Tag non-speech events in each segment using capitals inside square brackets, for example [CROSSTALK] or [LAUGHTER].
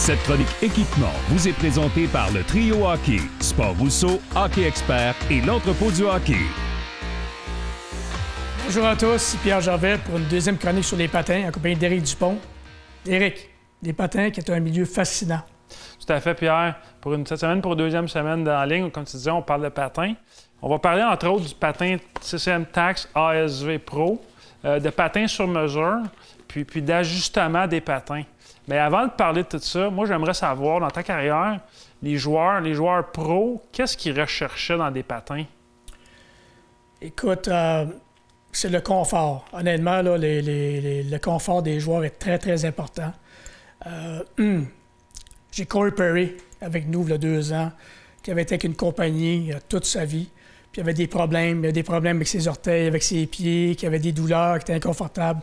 Cette chronique équipement vous est présentée par le trio hockey, Sport Rousseau, Hockey Expert et l'entrepôt du hockey. Bonjour à tous, c'est Pierre Gervais pour une deuxième chronique sur les patins en compagnie d'Éric Dupont. Éric, les patins qui est un milieu fascinant. Tout à fait, Pierre. Pour une, cette semaine, pour une deuxième semaine en ligne, comme tu disais, on parle de patins. On va parler entre autres du patin CCM Tax ASV Pro, euh, de patins sur mesure, puis, puis d'ajustement des patins. Mais avant de parler de tout ça, moi, j'aimerais savoir, dans ta carrière, les joueurs, les joueurs pros, qu'est-ce qu'ils recherchaient dans des patins? Écoute, euh, c'est le confort. Honnêtement, le confort des joueurs est très, très important. Euh, hum, j'ai Corey Perry avec nous il y a deux ans, qui avait été avec une compagnie euh, toute sa vie. Puis il avait des problèmes, il avait des problèmes avec ses orteils, avec ses pieds, qui avait des douleurs, qui était inconfortable.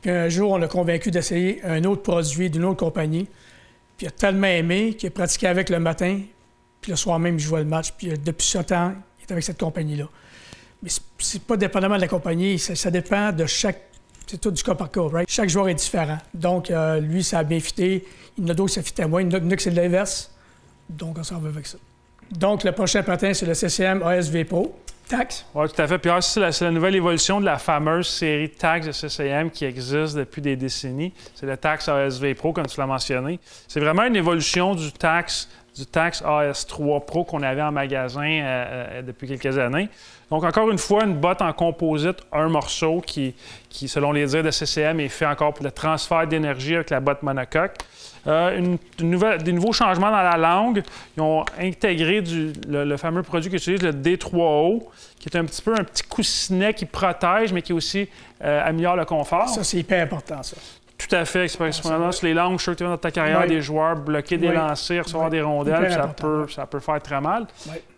Puis un jour, on l'a convaincu d'essayer un autre produit d'une autre compagnie. Puis il a tellement aimé qu'il a pratiqué avec le matin. Puis le soir même, il jouait le match. Puis depuis ce temps, il est avec cette compagnie-là. Mais c'est pas dépendamment de la compagnie. Ça, dépend de chaque. C'est tout du cas par cas, right? Chaque joueur est différent. Donc, euh, lui, ça a bien fité. Il y en a d'autres, ça fitait moins. Il y c'est l'inverse. Donc, on s'en va avec ça. Donc, le prochain patin, c'est le CCM ASV Pro. Tax. Oui, tout à fait. Puis ah, c'est la, nouvelle évolution de la fameuse série de de CCM qui existe depuis des décennies. C'est le taxe ASV Pro, comme tu l'as mentionné. C'est vraiment une évolution du taxe du Tax AS3 Pro qu'on avait en magasin euh, euh, depuis quelques années. Donc, encore une fois, une botte en composite, un morceau qui, selon les dires de CCM, est fait encore pour le transfert d'énergie avec la botte monocoque. Euh, une, nouvelle, des nouveaux changements dans la langue. Ils ont intégré le, fameux produit qu'ils utilisent, le D3O, qui est un petit peu un petit coussinet qui protège, mais qui aussi améliore le confort. Ça, c'est hyper important, ça. Tout à fait, expérience. Les langues, je suis dans ta carrière, des joueurs bloquer des lancers, recevoir des rondelles, ça peut, faire très mal.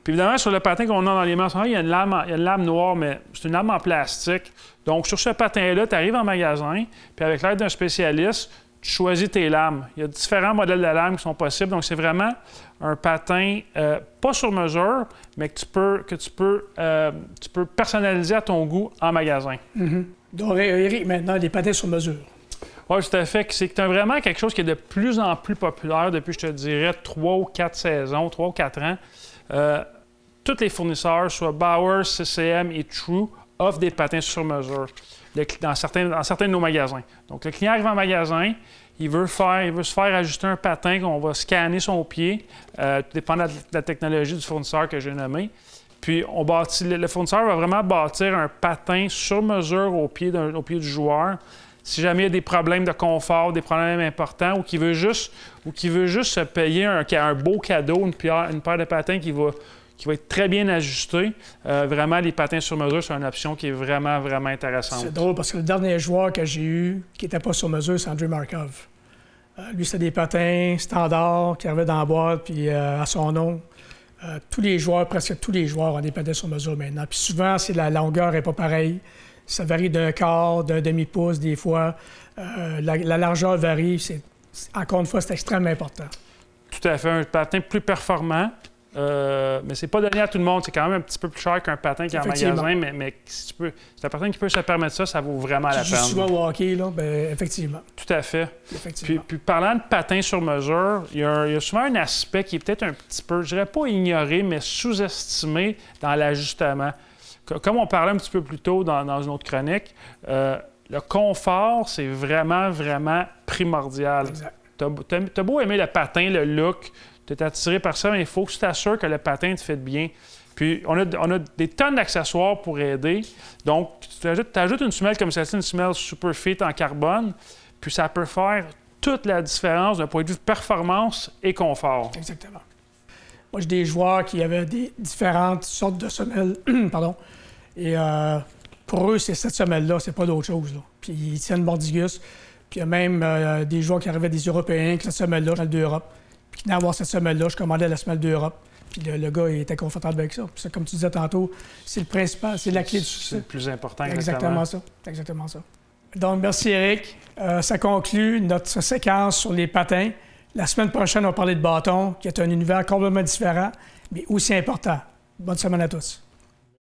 Puis évidemment, sur le patin qu'on a dans les mains, il y a une lame, il noire, mais c'est une lame en plastique. Donc, sur ce patin-là, tu arrives en magasin, puis avec l'aide d'un spécialiste, tu choisis tes lames. Il y a différents modèles de lames qui sont possibles. Donc, c'est vraiment un patin euh, pas sur mesure, mais que tu peux, que tu peux, euh, tu peux personnaliser à ton goût en magasin. Mm-hmm. Donc, Eric, maintenant, les patins sur mesure. Oui, tout à fait. C'est vraiment quelque chose qui est de plus en plus populaire depuis, je te dirais, trois ou quatre saisons, trois ou quatre ans. Euh, tous les fournisseurs, soit Bauer, CCM et True, offrent des patins sur mesure dans, certains, de nos magasins. Donc, le client arrive en magasin, il veut, faire, il veut se faire ajuster un patin qu'on va scanner son pied, euh, tout dépend de la, technologie du fournisseur que j'ai nommé. Puis on bâtit, le fournisseur va vraiment bâtir un patin sur mesure au pied du joueur si jamais il y a des problèmes de confort, des problèmes importants, ou qui veut juste, ou qui veut juste se payer un, un beau cadeau, une, paire de patins qui va, qui va être très bien ajustée, euh, vraiment, les patins sur mesure, c'est une option qui est vraiment, vraiment intéressante. C'est drôle parce que le dernier joueur que j'ai eu qui n'était pas sur mesure, c'est Andrew Markov. Euh, lui, c'était des patins standards qui arrivaient dans la boîte, puis euh, à son nom. tous les joueurs, presque tous les joueurs ont des patins sur mesure maintenant. Puis souvent, c'est la longueur n'est pas pareille. Ça varie d'un quart, d'un demi-pouce des fois. Euh, la, largeur varie. encore une fois, c'est extrêmement important. Tout à fait. Un patin plus performant, euh, mais c'est pas donné à tout le monde. C'est quand même un petit peu plus cher qu'un patin qui est en magasin, mais, mais si tu peux, qui peut se permettre ça, ça vaut vraiment la peine. souvent au hockey, là, ben, effectivement. Tout à fait. Effectivement. Puis, parlant de patin sur mesure, il y, a, souvent un aspect qui est peut-être un petit peu, je dirais pas ignoré, mais sous-estimé dans l'ajustement comme on parlait un petit peu plus tôt dans, une autre chronique, euh, le confort, c'est vraiment, vraiment primordial. Tu as, beau aimer le patin, le look, tu es attiré par ça, mais il faut que tu t'assures que le patin te fait bien. Puis on a, des tonnes d'accessoires pour aider. Donc, tu ajoutes, une semelle comme celle-ci, une semelle super fit en carbone, puis ça peut faire toute la différence d'un point de vue performance et confort. Exactement. Moi, j'ai des joueurs qui avaient des différentes sortes de semelles. [CLEARS THROAT] Pardon. Et euh, pour eux, c'est cette semelle-là, c'est pas d'autre chose. Puis ils tiennent Mordigus. Puis il y a même euh, des joueurs qui arrivaient des Européens avec cette semelle-là, semelle d'Europe. Puis qui venaient avoir cette semelle-là, je commandais la semelle d'Europe. Puis le, gars, il était confortable avec ça. Puis comme tu disais tantôt, c'est le principal, c'est la clé du succès. C'est le plus important, exactement. exactement ça. Exactement ça. Donc, merci, Eric. Euh, ça conclut notre séquence sur les patins. La semaine prochaine, on va parler de bâton, qui est un univers complètement différent, mais aussi important. Bonne semaine à tous.